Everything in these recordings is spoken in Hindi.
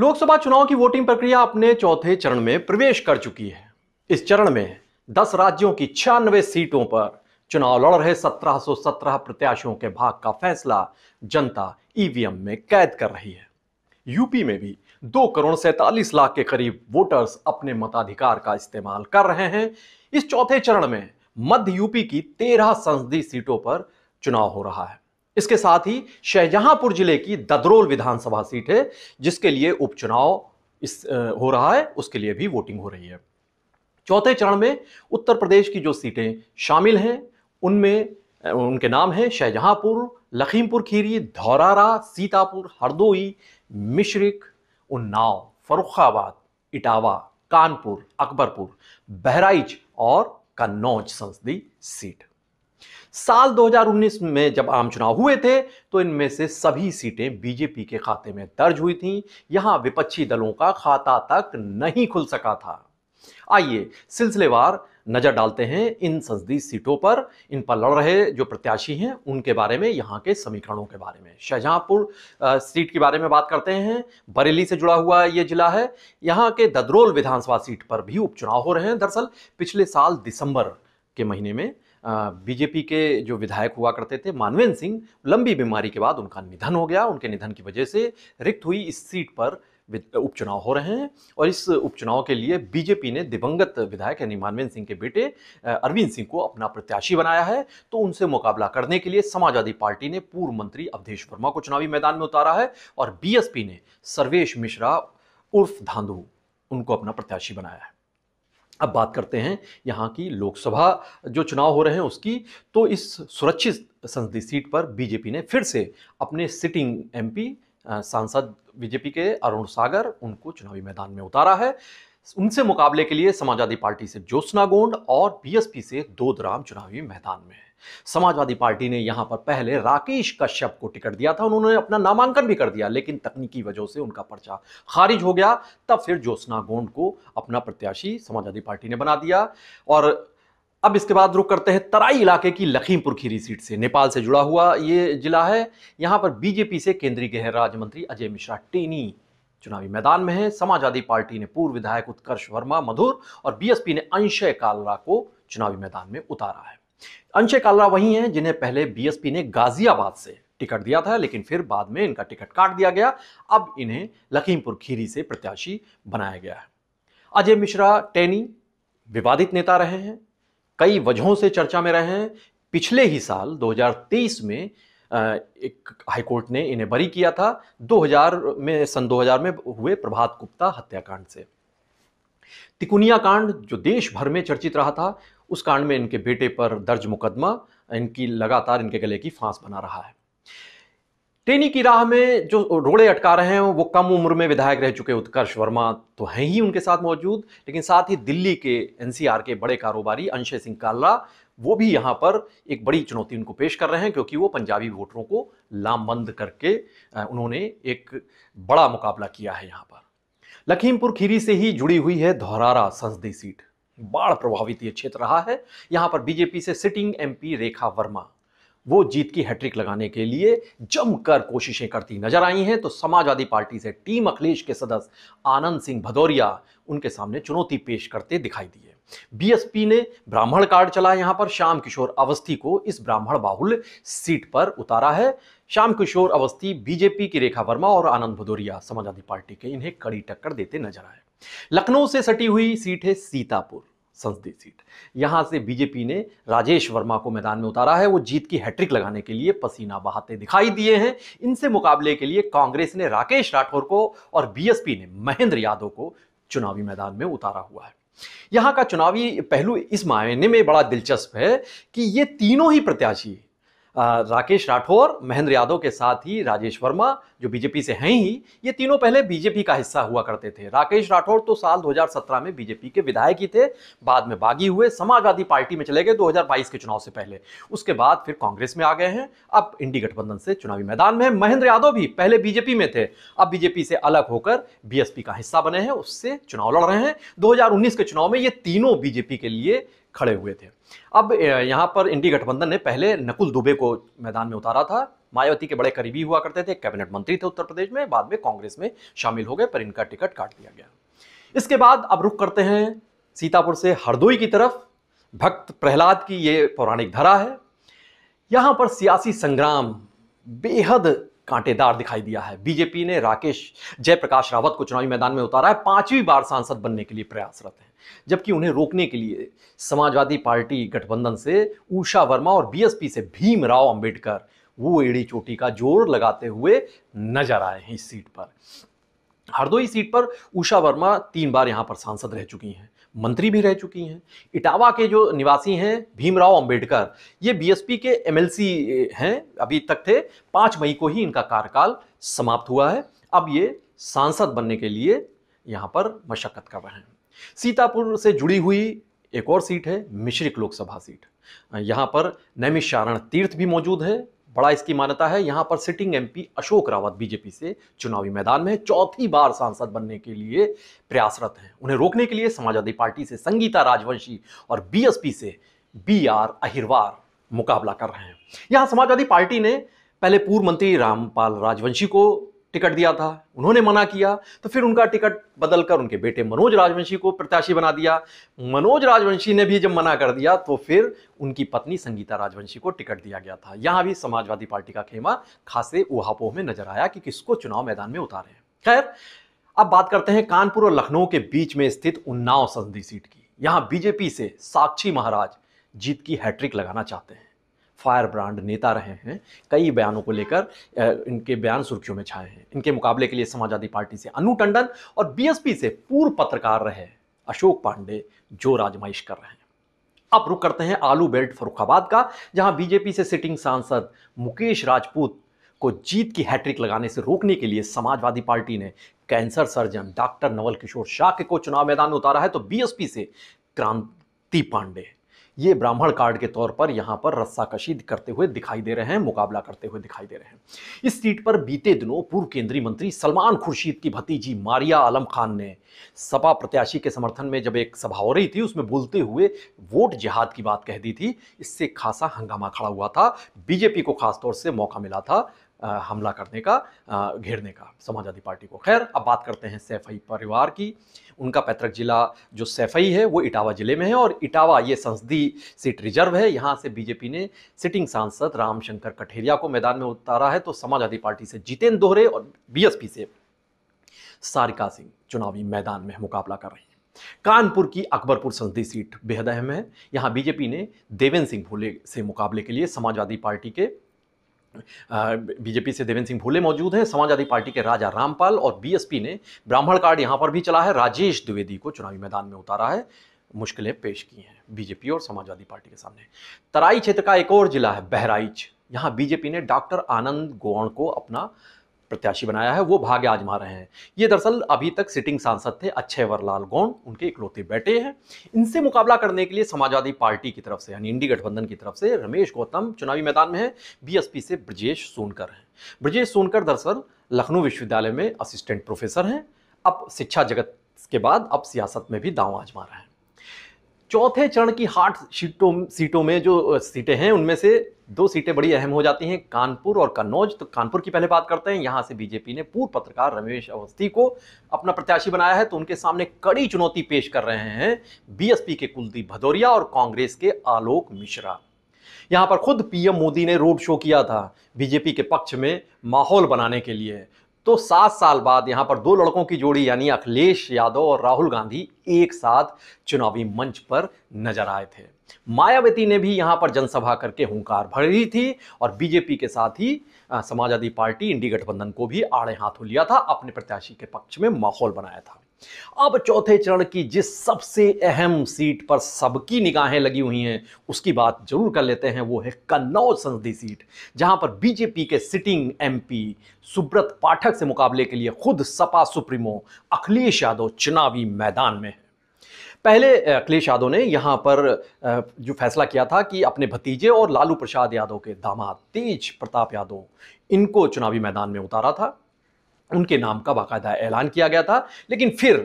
लोकसभा चुनाव की वोटिंग प्रक्रिया अपने चौथे चरण में प्रवेश कर चुकी है इस चरण में 10 राज्यों की छियानवे सीटों पर चुनाव लड़ रहे 1717 प्रत्याशियों के भाग का फैसला जनता ईवीएम में कैद कर रही है यूपी में भी दो करोड़ सैतालीस लाख के करीब वोटर्स अपने मताधिकार का इस्तेमाल कर रहे हैं इस चौथे चरण में मध्य यूपी की तेरह संसदीय सीटों पर चुनाव हो रहा है इसके साथ ही शाहजहांपुर जिले की ददरोल विधानसभा सीट है जिसके लिए उपचुनाव इस हो रहा है उसके लिए भी वोटिंग हो रही है चौथे चरण में उत्तर प्रदेश की जो सीटें शामिल हैं उनमें उनके नाम हैं शाहजहांपुर लखीमपुर खीरी धौरारा सीतापुर हरदोई मिश्रिक उन्नाव फरुखाबाद इटावा कानपुर अकबरपुर बहराइच और कन्नौज संसदीय सीट साल 2019 में जब आम चुनाव हुए थे तो इनमें से सभी सीटें बीजेपी के खाते में दर्ज हुई थीं यहां विपक्षी दलों का खाता तक नहीं खुल सका था आइए सिलसिलेवार नजर डालते हैं इन संसदीय सीटों पर इन पर लड़ रहे जो प्रत्याशी हैं उनके बारे में यहाँ के समीकरणों के बारे में शाहजहांपुर सीट के बारे में बात करते हैं बरेली से जुड़ा हुआ ये जिला है यहाँ के ददरोल विधानसभा सीट पर भी उपचुनाव हो रहे हैं दरअसल पिछले साल दिसंबर के महीने में बीजेपी के जो विधायक हुआ करते थे मानवेंद्र सिंह लंबी बीमारी के बाद उनका निधन हो गया उनके निधन की वजह से रिक्त हुई इस सीट पर उपचुनाव हो रहे हैं और इस उपचुनाव के लिए बीजेपी ने दिवंगत विधायक यानी मानवेंद्र सिंह के बेटे अरविंद सिंह को अपना प्रत्याशी बनाया है तो उनसे मुकाबला करने के लिए समाजवादी पार्टी ने पूर्व मंत्री अवधेश वर्मा को चुनावी मैदान में उतारा है और बीएसपी ने सर्वेश मिश्रा उर्फ धांधु उनको अपना प्रत्याशी बनाया है अब बात करते हैं यहाँ की लोकसभा जो चुनाव हो रहे हैं उसकी तो इस सुरक्षित संसदीय सीट पर बीजेपी ने फिर से अपने सिटिंग एमपी सांसद बीजेपी के अरुण सागर उनको चुनावी मैदान में उतारा है उनसे मुकाबले के लिए समाजवादी पार्टी से ज्योत्सना गोंड और बीएसपी से दोदराम चुनावी मैदान में है समाजवादी पार्टी ने यहां पर पहले राकेश कश्यप को टिकट दिया था उन्होंने अपना नामांकन भी कर दिया लेकिन तकनीकी वजह से उनका पर्चा खारिज हो गया तब फिर ज्योत्ना गोंड को अपना प्रत्याशी समाजवादी पार्टी ने बना दिया और अब इसके बाद रुक करते हैं तराई इलाके की लखीमपुर खीरी सीट से नेपाल से जुड़ा हुआ ये जिला है यहाँ पर बीजेपी से केंद्रीय गृह राज्य मंत्री अजय मिश्रा टेनी चुनावी मैदान में है समाजवादी पार्टी ने पूर्व विधायक उत्कर्ष वर्मा मधुर और बीएसपी ने अंशय कालरा को चुनावी मैदान में उतारा है अंशय कालरा वही हैं जिन्हें पहले बीएसपी ने गाजियाबाद से टिकट दिया था लेकिन फिर बाद में इनका टिकट काट दिया गया अब इन्हें लखीमपुर खीरी से प्रत्याशी बनाया गया है अजय मिश्रा टेनी विवादित नेता रहे हैं कई वजहों से चर्चा में रहे हैं पिछले ही साल 2023 में एक हाई कोर्ट ने इन्हें बरी किया था 2000 में सन 2000 में हुए प्रभात गुप्ता हत्याकांड से तिकुनिया कांड जो देश भर में चर्चित रहा था उस कांड में इनके बेटे पर दर्ज मुकदमा इनकी लगातार इनके गले की फांस बना रहा है टेनी की राह में जो रोड़े अटका रहे हैं वो कम उम्र में विधायक रह चुके उत्कर्ष वर्मा तो हैं ही उनके साथ मौजूद लेकिन साथ ही दिल्ली के एनसीआर के बड़े कारोबारी अंशय सिंह काल्ला वो भी यहाँ पर एक बड़ी चुनौती उनको पेश कर रहे हैं क्योंकि वो पंजाबी वोटरों को लामबंद करके उन्होंने एक बड़ा मुकाबला किया है यहाँ पर लखीमपुर खीरी से ही जुड़ी हुई है धौरारा संसदीय सीट बाढ़ प्रभावित ये क्षेत्र रहा है यहाँ पर बीजेपी से सिटिंग एमपी रेखा वर्मा वो जीत की हैट्रिक लगाने के लिए जमकर कोशिशें करती नजर आई हैं तो समाजवादी पार्टी से टीम अखिलेश के सदस्य आनंद सिंह भदौरिया उनके सामने चुनौती पेश करते दिखाई दिए बीएसपी ने ब्राह्मण कार्ड चला यहां पर श्याम किशोर अवस्थी को इस ब्राह्मण बाहुल सीट पर उतारा है श्याम किशोर अवस्थी बीजेपी की रेखा वर्मा और आनंद भदौरिया समाजवादी पार्टी के इन्हें कड़ी टक्कर देते नजर आए लखनऊ से सटी हुई सीट है सीतापुर संसदीय सीट यहां से बीजेपी ने राजेश वर्मा को मैदान में उतारा है वो जीत की हैट्रिक लगाने के लिए पसीना बहाते दिखाई दिए हैं इनसे मुकाबले के लिए कांग्रेस ने राकेश राठौर को और बीएसपी ने महेंद्र यादव को चुनावी मैदान में उतारा हुआ है यहाँ का चुनावी पहलू इस मायने में बड़ा दिलचस्प है कि ये तीनों ही प्रत्याशी राकेश राठौर महेंद्र यादव के साथ ही राजेश वर्मा जो बीजेपी से हैं ही ये तीनों पहले बीजेपी का हिस्सा हुआ करते थे राकेश राठौर तो साल 2017 में बीजेपी के विधायक ही थे बाद में बागी हुए समाजवादी पार्टी में चले गए 2022 के चुनाव से पहले उसके बाद फिर कांग्रेस में आ गए हैं अब इंडी गठबंधन से चुनावी मैदान में महेंद्र यादव भी पहले बीजेपी में थे अब बीजेपी से अलग होकर बीएसपी का हिस्सा बने हैं उससे चुनाव लड़ रहे हैं दो के चुनाव में ये तीनों बीजेपी के लिए खड़े हुए थे अब यहाँ पर इंडी गठबंधन ने पहले नकुल दुबे को मैदान में उतारा था मायावती के बड़े करीबी हुआ करते थे कैबिनेट मंत्री थे उत्तर प्रदेश में बाद में कांग्रेस में शामिल हो गए पर इनका टिकट काट दिया गया इसके बाद अब रुख करते हैं सीतापुर से हरदोई की तरफ भक्त प्रहलाद की ये पौराणिक धरा है यहाँ पर सियासी संग्राम बेहद कांटेदार दिखाई दिया है बीजेपी ने राकेश जयप्रकाश रावत को चुनावी मैदान में उतारा है पांचवी बार सांसद बनने के लिए प्रयासरत है जबकि उन्हें रोकने के लिए समाजवादी पार्टी गठबंधन से उषा वर्मा और बीएसपी से भीमराव अंबेडकर वो एड़ी चोटी का जोर लगाते हुए नजर आए हैं इस सीट पर हरदोई सीट पर उषा वर्मा तीन बार यहां पर सांसद रह चुकी हैं मंत्री भी रह चुकी हैं इटावा के जो निवासी हैं भीमराव अंबेडकर ये बीएसपी के एमएलसी हैं अभी तक थे पांच मई को ही इनका कार्यकाल समाप्त हुआ है अब ये सांसद बनने के लिए यहां पर मशक्क़त कर रहे हैं सीतापुर से जुड़ी हुई एक और सीट है मिश्रिक लोकसभा सीट यहाँ पर नैमिषारण तीर्थ भी मौजूद है बड़ा इसकी मान्यता है यहाँ पर sitting MP Ashok Rawat BJP से चुनावी मैदान में चौथी बार सांसद बनने के लिए प्रयासरत हैं उन्हें रोकने के लिए समाजवादी पार्टी से संगीता राजवंशी और बीएसपी से बी आर अहिरवार मुकाबला कर रहे हैं यहाँ समाजवादी पार्टी ने पहले पूर्व मंत्री रामपाल राजवंशी को टिकट दिया था उन्होंने मना किया तो फिर उनका टिकट बदलकर उनके बेटे मनोज राजवंशी को प्रत्याशी बना दिया मनोज राजवंशी ने भी जब मना कर दिया तो फिर उनकी पत्नी संगीता राजवंशी को टिकट दिया गया था यहां भी समाजवादी पार्टी का खेमा खासे उहापोह में नजर आया कि किसको चुनाव मैदान में उतारे खैर अब बात करते हैं कानपुर और लखनऊ के बीच में स्थित उन्नाव संसदीय सीट की यहां बीजेपी से साक्षी महाराज जीत की हैट्रिक लगाना चाहते हैं फायर ब्रांड नेता रहे हैं कई बयानों को लेकर इनके बयान सुर्खियों में छाए हैं इनके मुकाबले के लिए समाजवादी पार्टी से अनु टंडन और बीएसपी से पूर्व पत्रकार रहे अशोक पांडे जो राजमाइश कर रहे हैं अब रुक करते हैं आलू बेल्ट फरुखाबाद का जहां बीजेपी से सिटिंग सांसद मुकेश राजपूत को जीत की हैट्रिक लगाने से रोकने के लिए समाजवादी पार्टी ने cancer surgeon doctor Naval Kishore Shah के को चुनाव मैदान में उतारा है तो बीएसपी से क्रांति पांडे ये ब्राह्मण कार्ड के तौर पर यहाँ पर रस्साकशी करते हुए दिखाई दे रहे हैं मुकाबला करते हुए दिखाई दे रहे हैं इस सीट पर बीते दिनों पूर्व केंद्रीय मंत्री सलमान खुर्शीद की भतीजी मारिया आलम खान ने सपा प्रत्याशी के समर्थन में जब एक सभा हो रही थी उसमें बोलते हुए वोट जिहाद की बात कह दी थी इससे खासा हंगामा खड़ा हुआ था बीजेपी को खासतौर से मौका मिला था हमला करने का घेरने का समाजवादी पार्टी को खैर अब बात करते हैं सैफई परिवार की उनका पैतृक जिला जो सैफई है वो इटावा ज़िले में है और इटावा ये संसदीय सीट रिजर्व है यहाँ से बीजेपी ने सिटिंग सांसद रामशंकर कठेरिया को मैदान में उतारा है तो समाजवादी पार्टी से जितेंद्र दोहरे और बी से सारिका सिंह चुनावी मैदान में मुकाबला कर रही हैं कानपुर की अकबरपुर संसदीय सीट बेहद अहम है यहाँ बीजेपी ने देवेंद्र सिंह भोले से मुकाबले के लिए समाजवादी पार्टी के बीजेपी से देवेंद्र सिंह भोले मौजूद हैं समाजवादी पार्टी के राजा रामपाल और बीएसपी ने ब्राह्मण कार्ड यहां पर भी चला है राजेश द्विवेदी को चुनावी मैदान में उतारा है मुश्किलें पेश की हैं बीजेपी और समाजवादी पार्टी के सामने तराई क्षेत्र का एक और जिला है बहराइच यहां बीजेपी ने डॉक्टर आनंद गोवण को अपना प्रत्याशी बनाया है वो भाग्य आजमा रहे हैं ये दरअसल अभी तक सिटिंग सांसद थे अच्छे वरलाल गौंड उनके इकलौते बेटे हैं इनसे मुकाबला करने के लिए समाजवादी पार्टी की तरफ से यानी इंडी गठबंधन की तरफ से रमेश गौतम चुनावी मैदान में है बीएसपी से ब्रजेश सोनकर हैं ब्रजेश सोनकर दरअसल लखनऊ विश्वविद्यालय में असिस्टेंट प्रोफेसर हैं अब शिक्षा जगत के बाद अब सियासत में भी दाव आजमा रहे हैं चौथे चरण की हार्ड सीटों सीटों में जो सीटें हैं उनमें से दो सीटें बड़ी अहम हो जाती हैं कानपुर और कन्नौज तो कानपुर की पहले बात करते हैं यहां से बीजेपी ने पूर्व पत्रकार रमेश अवस्थी को अपना प्रत्याशी बनाया है तो उनके सामने कड़ी चुनौती पेश कर रहे हैं बीएसपी के कुलदीप भदौरिया और कांग्रेस के आलोक मिश्रा यहाँ पर खुद पीएम मोदी ने रोड शो किया था बीजेपी के पक्ष में माहौल बनाने के लिए तो सात साल बाद यहां पर दो लड़कों की जोड़ी यानी अखिलेश यादव और राहुल गांधी एक साथ चुनावी मंच पर नजर आए थे मायावती ने भी यहां पर जनसभा करके हुंकार ली थी और बीजेपी के साथ ही समाजवादी पार्टी इंडी गठबंधन को भी आड़े हाथों लिया था अपने प्रत्याशी के पक्ष में माहौल बनाया था अब चौथे चरण की जिस सबसे अहम सीट पर सबकी निगाहें लगी हुई हैं उसकी बात जरूर कर लेते हैं वो है कन्नौज संसदीय सीट जहां पर बीजेपी के सिटिंग एमपी सुब्रत पाठक से मुकाबले के लिए खुद सपा सुप्रीमो अखिलेश यादव चुनावी मैदान में है पहले अखिलेश यादव ने यहाँ पर जो फैसला किया था कि अपने भतीजे और लालू प्रसाद यादव के दामाद तेज प्रताप यादव इनको चुनावी मैदान में उतारा था उनके नाम का बाकायदा ऐलान किया गया था लेकिन फिर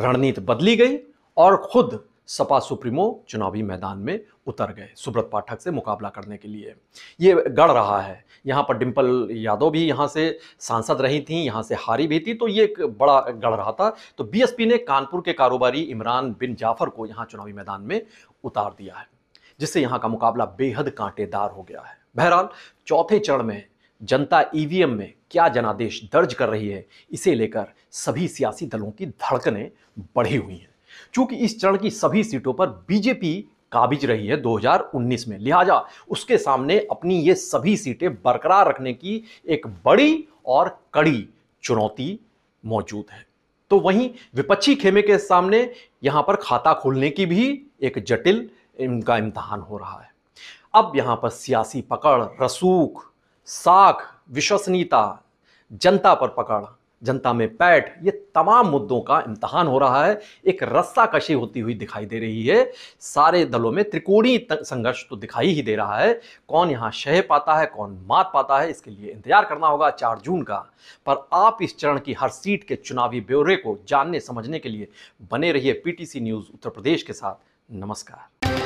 रणनीति बदली गई और खुद सपा सुप्रीमो चुनावी मैदान में उतर गए सुब्रत पाठक से मुकाबला करने के लिए ये गढ़ रहा है यहाँ पर डिम्पल यादव भी यहाँ से सांसद रही थी यहाँ से हारी भी थी तो ये एक बड़ा गढ़ रहा था तो बीएसपी ने कानपुर के कारोबारी इमरान बिन जाफर को यहाँ चुनावी मैदान में उतार दिया है जिससे यहाँ का मुकाबला बेहद कांटेदार हो गया है बहरहाल चौथे चरण में जनता ईवीएम में क्या जनादेश दर्ज कर रही है इसे लेकर सभी सियासी दलों की धड़कनें बढ़ी हुई हैं चूंकि इस चरण की सभी सीटों पर बीजेपी काबिज रही है 2019 में लिहाजा उसके सामने अपनी ये सभी सीटें बरकरार रखने की एक बड़ी और कड़ी चुनौती मौजूद है तो वहीं विपक्षी खेमे के सामने यहाँ पर खाता खोलने की भी एक जटिल इनका इम्तहान हो रहा है अब यहाँ पर सियासी पकड़ रसूख साख विश्वसनीयता जनता पर पकड़ जनता में पैठ ये तमाम मुद्दों का इम्तहान हो रहा है एक रस्सा कशी होती हुई दिखाई दे रही है सारे दलों में त्रिकोणी संघर्ष तो दिखाई ही दे रहा है कौन यहाँ शह पाता है कौन मात पाता है इसके लिए इंतजार करना होगा चार जून का पर आप इस चरण की हर सीट के चुनावी ब्यौरे को जानने समझने के लिए बने रहिए पीटीसी न्यूज़ उत्तर प्रदेश के साथ नमस्कार